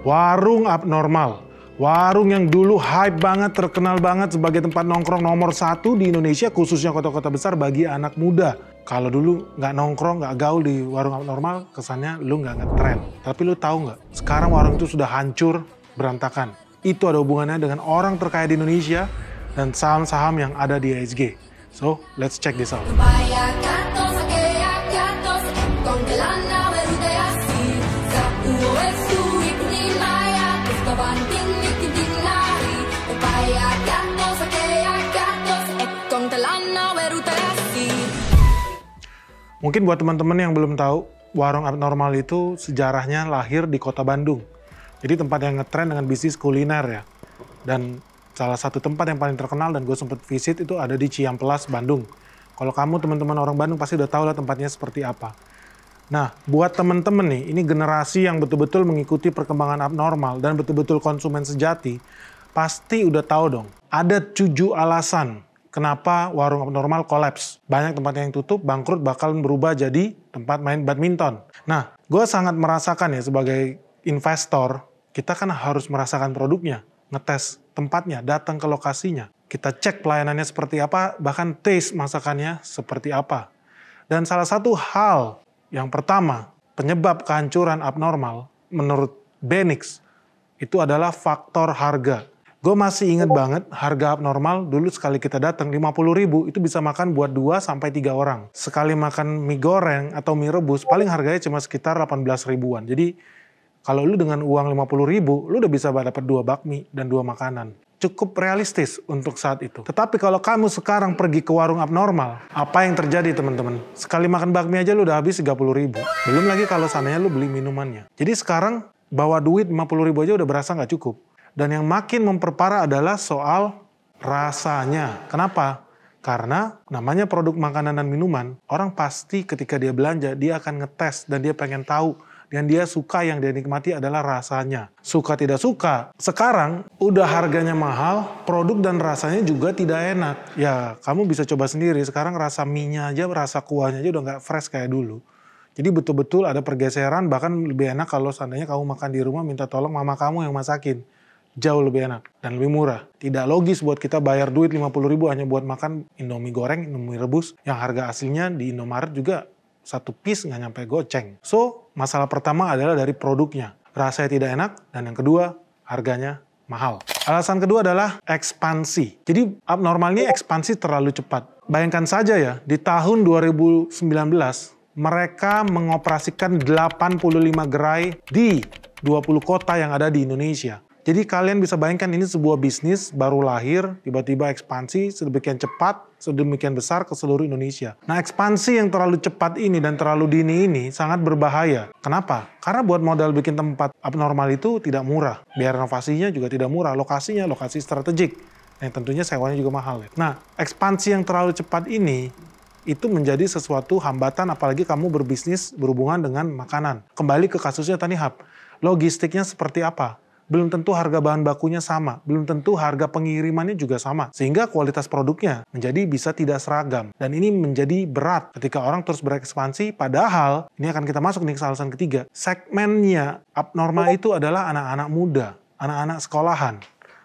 warung abnormal. Warung yang dulu hype banget, terkenal banget sebagai tempat nongkrong nomor satu di Indonesia, khususnya kota-kota besar bagi anak muda. Kalau dulu nggak nongkrong, nggak gaul di warung normal, kesannya lu nggak ngetrend. Tapi lu tahu nggak, sekarang warung itu sudah hancur, berantakan. Itu ada hubungannya dengan orang terkaya di Indonesia dan saham-saham yang ada di ISG. So, let's check this out. Mungkin buat teman-teman yang belum tahu, Warung Abnormal itu sejarahnya lahir di kota Bandung. Jadi tempat yang ngetren dengan bisnis kuliner ya. Dan salah satu tempat yang paling terkenal dan gue sempet visit itu ada di Ciamplas, Bandung. Kalau kamu teman-teman orang Bandung pasti udah tahu lah tempatnya seperti apa. Nah, buat teman-teman nih, ini generasi yang betul-betul mengikuti perkembangan abnormal dan betul-betul konsumen sejati, pasti udah tahu dong, ada tujuh alasan kenapa warung abnormal kolaps. Banyak tempat yang tutup, bangkrut bakal berubah jadi tempat main badminton. Nah, gue sangat merasakan ya sebagai investor, kita kan harus merasakan produknya, ngetes tempatnya, datang ke lokasinya. Kita cek pelayanannya seperti apa, bahkan taste masakannya seperti apa. Dan salah satu hal yang pertama, penyebab kehancuran abnormal menurut Benix, itu adalah faktor harga Gue masih inget banget harga abnormal dulu sekali kita datang 50 ribu itu bisa makan buat 2 sampai 3 orang. Sekali makan mie goreng atau mie rebus paling harganya cuma sekitar 18 ribuan. Jadi kalau lu dengan uang 50 ribu, lu udah bisa dapat dua bakmi dan dua makanan. Cukup realistis untuk saat itu. Tetapi kalau kamu sekarang pergi ke warung abnormal, apa yang terjadi teman-teman? Sekali makan bakmi aja lu udah habis 30 ribu. Belum lagi kalau sananya lu beli minumannya. Jadi sekarang bawa duit 50 ribu aja udah berasa nggak cukup. Dan yang makin memperparah adalah soal rasanya. Kenapa? Karena namanya produk makanan dan minuman, orang pasti ketika dia belanja, dia akan ngetes dan dia pengen tahu dan dia suka yang dia nikmati adalah rasanya. Suka tidak suka, sekarang udah harganya mahal, produk dan rasanya juga tidak enak. Ya kamu bisa coba sendiri, sekarang rasa minyak aja, rasa kuahnya aja udah nggak fresh kayak dulu. Jadi betul-betul ada pergeseran, bahkan lebih enak kalau seandainya kamu makan di rumah minta tolong mama kamu yang masakin jauh lebih enak dan lebih murah. Tidak logis buat kita bayar duit lima puluh ribu hanya buat makan Indomie goreng, Indomie rebus, yang harga aslinya di Indomaret juga satu piece nggak nyampe goceng. So, masalah pertama adalah dari produknya. Rasanya tidak enak, dan yang kedua, harganya mahal. Alasan kedua adalah ekspansi. Jadi abnormalnya ekspansi terlalu cepat. Bayangkan saja ya, di tahun 2019 mereka mengoperasikan 85 gerai di 20 kota yang ada di Indonesia. Jadi kalian bisa bayangkan ini sebuah bisnis baru lahir, tiba-tiba ekspansi sedemikian cepat, sedemikian besar ke seluruh Indonesia. Nah ekspansi yang terlalu cepat ini dan terlalu dini ini sangat berbahaya. Kenapa? Karena buat modal bikin tempat abnormal itu tidak murah. Biar renovasinya juga tidak murah, lokasinya lokasi strategik. Nah, yang tentunya sewanya juga mahal. Nah ekspansi yang terlalu cepat ini itu menjadi sesuatu hambatan apalagi kamu berbisnis berhubungan dengan makanan. Kembali ke kasusnya Tanihub. Logistiknya seperti apa? belum tentu harga bahan bakunya sama, belum tentu harga pengirimannya juga sama, sehingga kualitas produknya menjadi bisa tidak seragam. Dan ini menjadi berat ketika orang terus berekspansi, padahal ini akan kita masuk nih ke alasan ketiga, segmennya abnormal itu adalah anak-anak muda, anak-anak sekolahan.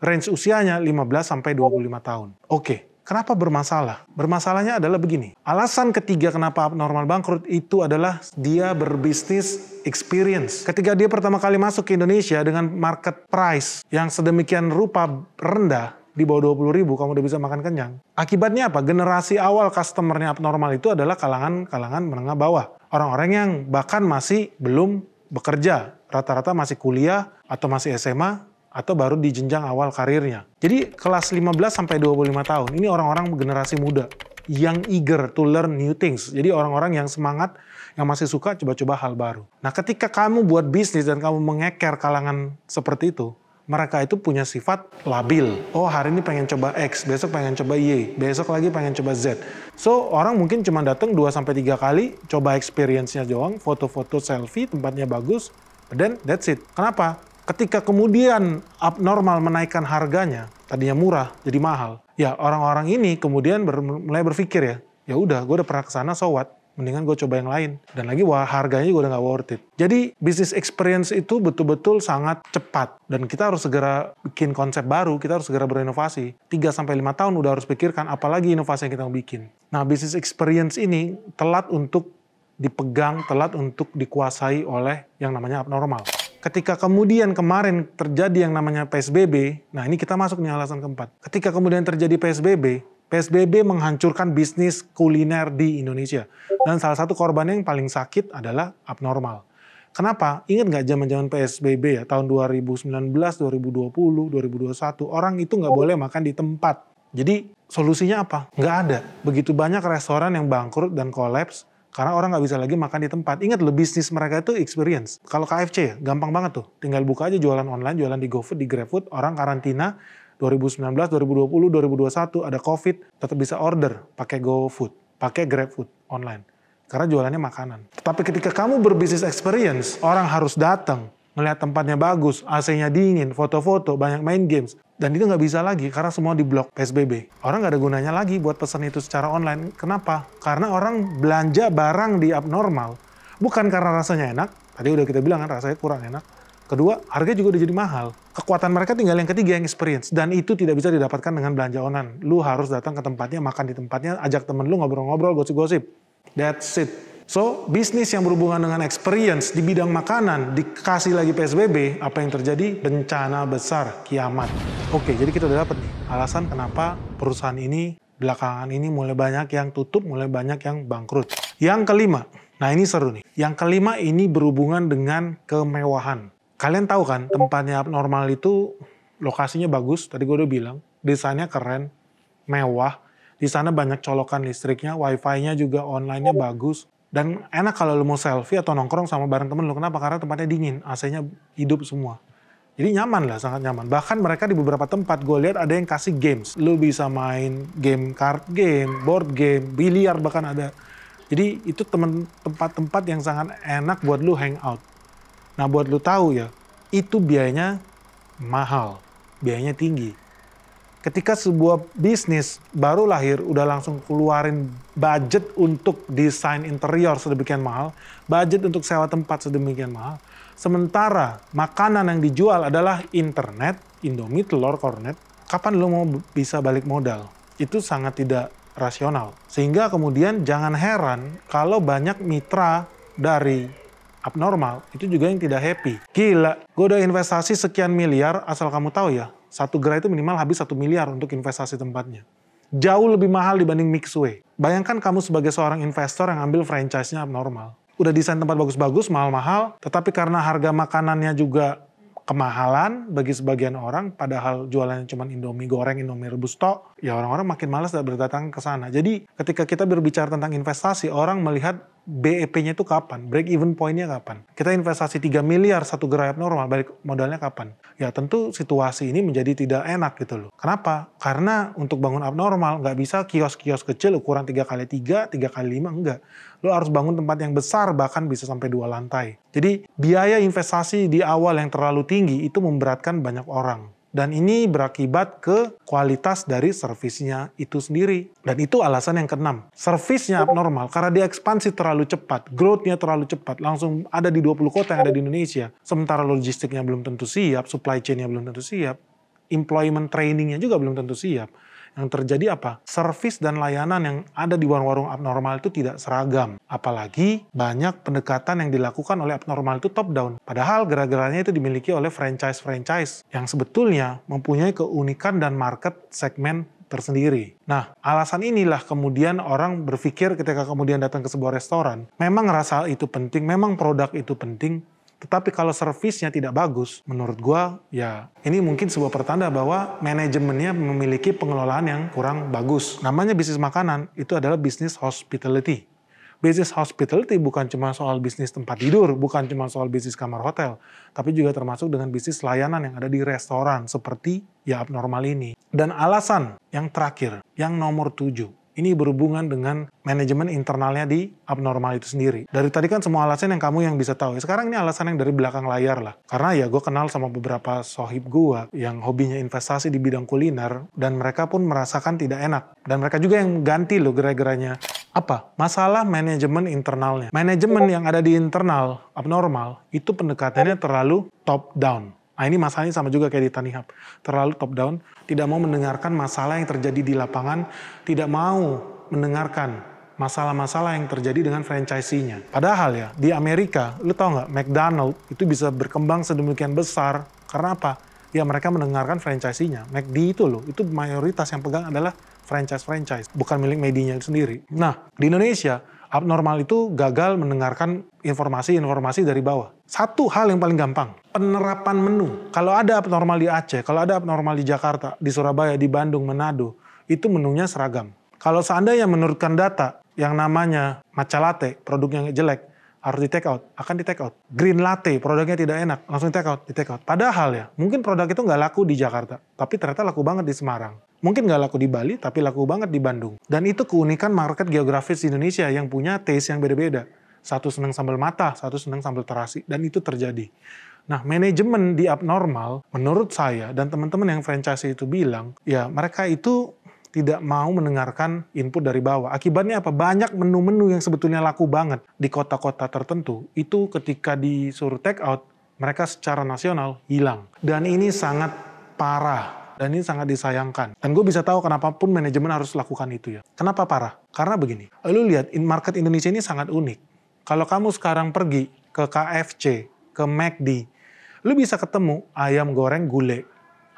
Range usianya 15 sampai 25 tahun. Oke, okay Kenapa bermasalah? Bermasalahnya adalah begini. Alasan ketiga kenapa abnormal bangkrut itu adalah dia berbisnis experience. Ketika dia pertama kali masuk ke Indonesia dengan market price yang sedemikian rupa rendah, di bawah 20 ribu kamu udah bisa makan kenyang. Akibatnya apa? Generasi awal customernya abnormal itu adalah kalangan-kalangan menengah bawah. Orang-orang yang bahkan masih belum bekerja, rata-rata masih kuliah atau masih SMA atau baru di jenjang awal karirnya. Jadi kelas 15 sampai 25 tahun ini orang-orang generasi muda yang eager to learn new things. Jadi orang-orang yang semangat, yang masih suka coba-coba hal baru. Nah, ketika kamu buat bisnis dan kamu mengeker kalangan seperti itu, mereka itu punya sifat labil. Oh, hari ini pengen coba X, besok pengen coba Y, besok lagi pengen coba Z. So, orang mungkin cuma datang 2 sampai 3 kali, coba experience-nya doang, foto-foto selfie, tempatnya bagus, but that's it. Kenapa? Ketika kemudian abnormal menaikkan harganya, tadinya murah jadi mahal. Ya orang-orang ini kemudian ber, mulai berpikir ya, ya udah gue udah pernah kesana so what? Mendingan gue coba yang lain. Dan lagi wah harganya juga udah gak worth it. Jadi business experience itu betul-betul sangat cepat. Dan kita harus segera bikin konsep baru, kita harus segera berinovasi. 3-5 tahun udah harus pikirkan apalagi inovasi yang kita mau bikin. Nah business experience ini telat untuk dipegang, telat untuk dikuasai oleh yang namanya abnormal. Ketika kemudian kemarin terjadi yang namanya PSBB, nah ini kita masuk nih alasan keempat. Ketika kemudian terjadi PSBB, PSBB menghancurkan bisnis kuliner di Indonesia. Dan salah satu korban yang paling sakit adalah abnormal. Kenapa? Ingat nggak zaman-zaman PSBB ya, tahun 2019, 2020, 2021, orang itu nggak boleh makan di tempat. Jadi solusinya apa? Nggak ada. Begitu banyak restoran yang bangkrut dan kolaps, karena orang nggak bisa lagi makan di tempat. Ingat lo bisnis mereka itu experience. Kalau KFC, gampang banget tuh. Tinggal buka aja jualan online, jualan di GoFood, di GrabFood. Orang karantina 2019, 2020, 2021, ada COVID, tetap bisa order pakai GoFood, pakai GrabFood online. Karena jualannya makanan. Tapi ketika kamu berbisnis experience, orang harus datang ngelihat tempatnya bagus, AC-nya dingin, foto-foto, banyak main games. Dan itu nggak bisa lagi karena semua di blok PSBB. Orang nggak ada gunanya lagi buat pesan itu secara online. Kenapa? Karena orang belanja barang di abnormal. Bukan karena rasanya enak, tadi udah kita bilang kan rasanya kurang enak. Kedua, harga juga udah jadi mahal. Kekuatan mereka tinggal yang ketiga, yang experience. Dan itu tidak bisa didapatkan dengan belanja online. Lu harus datang ke tempatnya, makan di tempatnya, ajak temen lu ngobrol-ngobrol, gosip-gosip. That's it. So, bisnis yang berhubungan dengan experience di bidang makanan dikasih lagi PSBB, apa yang terjadi? Bencana besar, kiamat. Oke, jadi kita udah dapat nih alasan kenapa perusahaan ini belakangan ini mulai banyak yang tutup, mulai banyak yang bangkrut. Yang kelima, nah ini seru nih. Yang kelima ini berhubungan dengan kemewahan. Kalian tahu kan tempatnya abnormal itu lokasinya bagus, tadi gue udah bilang, desainnya keren, mewah, di sana banyak colokan listriknya, wifi-nya juga online-nya bagus. Dan enak kalau lu mau selfie atau nongkrong sama bareng temen lu. Kenapa? Karena tempatnya dingin, AC-nya hidup semua. Jadi nyaman lah, sangat nyaman. Bahkan mereka di beberapa tempat gue lihat ada yang kasih games. Lu bisa main game card game, board game, biliar bahkan ada. Jadi itu temen tempat-tempat yang sangat enak buat lu hangout. Nah buat lu tahu ya, itu biayanya mahal, biayanya tinggi ketika sebuah bisnis baru lahir udah langsung keluarin budget untuk desain interior sedemikian mahal, budget untuk sewa tempat sedemikian mahal. Sementara makanan yang dijual adalah internet, Indomie, telur, kornet. Kapan lo mau bisa balik modal? Itu sangat tidak rasional. Sehingga kemudian jangan heran kalau banyak mitra dari abnormal itu juga yang tidak happy. Gila, gue udah investasi sekian miliar asal kamu tahu ya, satu gerai itu minimal habis satu miliar untuk investasi tempatnya. Jauh lebih mahal dibanding Mixway. Bayangkan kamu sebagai seorang investor yang ambil franchise-nya abnormal. Udah desain tempat bagus-bagus, mahal-mahal, tetapi karena harga makanannya juga kemahalan bagi sebagian orang, padahal jualannya cuma Indomie goreng, Indomie rebus tok, ya orang-orang makin malas berdatang ke sana. Jadi ketika kita berbicara tentang investasi, orang melihat BEP-nya itu kapan? Break even point-nya kapan? Kita investasi 3 miliar satu gerai abnormal, balik modalnya kapan? Ya tentu situasi ini menjadi tidak enak gitu loh. Kenapa? Karena untuk bangun abnormal nggak bisa kios-kios kecil ukuran 3 kali 3 3 kali 5 enggak. Lo harus bangun tempat yang besar bahkan bisa sampai dua lantai. Jadi biaya investasi di awal yang terlalu tinggi itu memberatkan banyak orang dan ini berakibat ke kualitas dari servisnya itu sendiri. Dan itu alasan yang keenam. Servisnya abnormal karena dia ekspansi terlalu cepat, growth-nya terlalu cepat, langsung ada di 20 kota yang ada di Indonesia. Sementara logistiknya belum tentu siap, supply chain-nya belum tentu siap, employment training-nya juga belum tentu siap yang terjadi apa? Servis dan layanan yang ada di warung-warung abnormal itu tidak seragam. Apalagi banyak pendekatan yang dilakukan oleh abnormal itu top down. Padahal gara-garanya itu dimiliki oleh franchise-franchise yang sebetulnya mempunyai keunikan dan market segmen tersendiri. Nah, alasan inilah kemudian orang berpikir ketika kemudian datang ke sebuah restoran, memang rasa itu penting, memang produk itu penting, tetapi kalau servisnya tidak bagus, menurut gua ya ini mungkin sebuah pertanda bahwa manajemennya memiliki pengelolaan yang kurang bagus. Namanya bisnis makanan itu adalah bisnis hospitality. Bisnis hospitality bukan cuma soal bisnis tempat tidur, bukan cuma soal bisnis kamar hotel, tapi juga termasuk dengan bisnis layanan yang ada di restoran seperti ya abnormal ini. Dan alasan yang terakhir, yang nomor tujuh, ini berhubungan dengan manajemen internalnya di abnormal itu sendiri. Dari tadi kan semua alasan yang kamu yang bisa tahu. Ya. Sekarang ini alasan yang dari belakang layar lah. Karena ya gue kenal sama beberapa sohib gue yang hobinya investasi di bidang kuliner dan mereka pun merasakan tidak enak. Dan mereka juga yang ganti loh gara-garanya apa masalah manajemen internalnya. Manajemen yang ada di internal abnormal itu pendekatannya terlalu top down. Nah ini masalahnya sama juga kayak di Tanihub. Terlalu top down, tidak mau mendengarkan masalah yang terjadi di lapangan, tidak mau mendengarkan masalah-masalah yang terjadi dengan franchisinya Padahal ya, di Amerika, lu tau nggak, McDonald itu bisa berkembang sedemikian besar. Karena apa? Ya mereka mendengarkan franchisinya McD itu loh, itu mayoritas yang pegang adalah franchise-franchise, bukan milik medianya sendiri. Nah, di Indonesia, Abnormal itu gagal mendengarkan informasi-informasi dari bawah. Satu hal yang paling gampang, penerapan menu. Kalau ada abnormal di Aceh, kalau ada abnormal di Jakarta, di Surabaya, di Bandung, Manado, itu menunya seragam. Kalau seandainya menurutkan data yang namanya matcha latte, produk yang jelek, harus di take out, akan di take out. Green latte, produknya tidak enak, langsung di take out, di take out. Padahal ya, mungkin produk itu nggak laku di Jakarta, tapi ternyata laku banget di Semarang. Mungkin nggak laku di Bali, tapi laku banget di Bandung. Dan itu keunikan market geografis di Indonesia yang punya taste yang beda-beda. Satu seneng sambal mata, satu seneng sambal terasi, dan itu terjadi. Nah, manajemen di abnormal, menurut saya dan teman-teman yang franchise itu bilang, ya mereka itu tidak mau mendengarkan input dari bawah. Akibatnya apa? Banyak menu-menu yang sebetulnya laku banget di kota-kota tertentu, itu ketika disuruh take out, mereka secara nasional hilang. Dan ini sangat parah. Dan ini sangat disayangkan. Dan gue bisa tahu kenapa pun manajemen harus lakukan itu ya. Kenapa parah? Karena begini, lu lihat market Indonesia ini sangat unik. Kalau kamu sekarang pergi ke KFC, ke McD, lu bisa ketemu ayam goreng gulai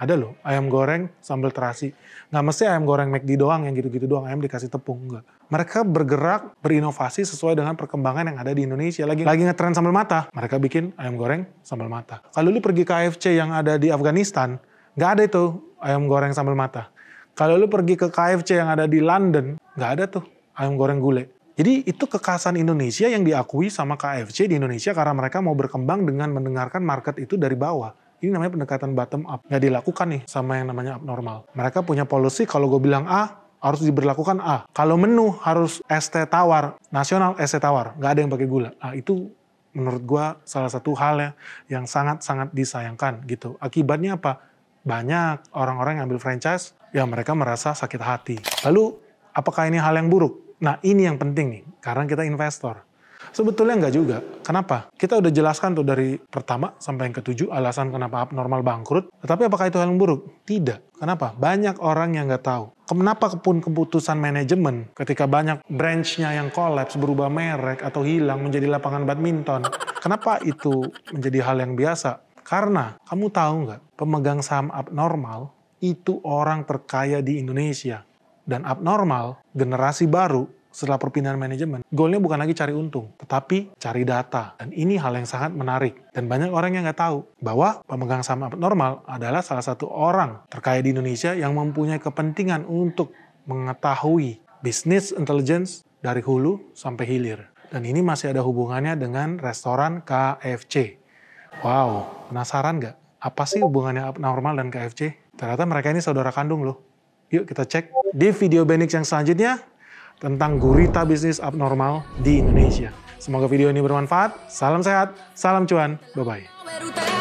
ada loh, ayam goreng sambal terasi. Nggak mesti ayam goreng McD doang yang gitu-gitu doang, ayam dikasih tepung, enggak. Mereka bergerak, berinovasi sesuai dengan perkembangan yang ada di Indonesia. Lagi lagi ngetren sambal mata, mereka bikin ayam goreng sambal mata. Kalau lu pergi ke KFC yang ada di Afghanistan, nggak ada itu ayam goreng sambal mata. Kalau lu pergi ke KFC yang ada di London, nggak ada tuh ayam goreng gulai. Jadi itu kekhasan Indonesia yang diakui sama KFC di Indonesia karena mereka mau berkembang dengan mendengarkan market itu dari bawah. Ini namanya pendekatan bottom up. Nggak dilakukan nih sama yang namanya abnormal. Mereka punya policy kalau gue bilang A, harus diberlakukan A. Kalau menu harus ST tawar, nasional ST tawar, nggak ada yang pakai gula. Nah, itu menurut gue salah satu hal ya yang sangat-sangat disayangkan gitu. Akibatnya apa? Banyak orang-orang yang ambil franchise, ya mereka merasa sakit hati. Lalu, apakah ini hal yang buruk? Nah, ini yang penting nih, karena kita investor Sebetulnya enggak juga. Kenapa? Kita udah jelaskan tuh dari pertama sampai yang ketujuh alasan kenapa abnormal bangkrut. Tetapi apakah itu hal yang buruk? Tidak. Kenapa? Banyak orang yang nggak tahu. Kenapa pun keputusan manajemen ketika banyak branchnya yang kolaps, berubah merek, atau hilang menjadi lapangan badminton. Kenapa itu menjadi hal yang biasa? Karena kamu tahu nggak, pemegang saham abnormal itu orang terkaya di Indonesia. Dan abnormal, generasi baru, setelah perpindahan manajemen, goalnya bukan lagi cari untung, tetapi cari data. Dan ini hal yang sangat menarik. Dan banyak orang yang nggak tahu bahwa pemegang saham abnormal adalah salah satu orang terkaya di Indonesia yang mempunyai kepentingan untuk mengetahui bisnis intelligence dari hulu sampai hilir. Dan ini masih ada hubungannya dengan restoran KFC. Wow, penasaran nggak? Apa sih hubungannya abnormal dan KFC? Ternyata mereka ini saudara kandung loh. Yuk kita cek. Di video Benix yang selanjutnya, tentang gurita bisnis abnormal di Indonesia. Semoga video ini bermanfaat. Salam sehat, salam cuan, bye-bye.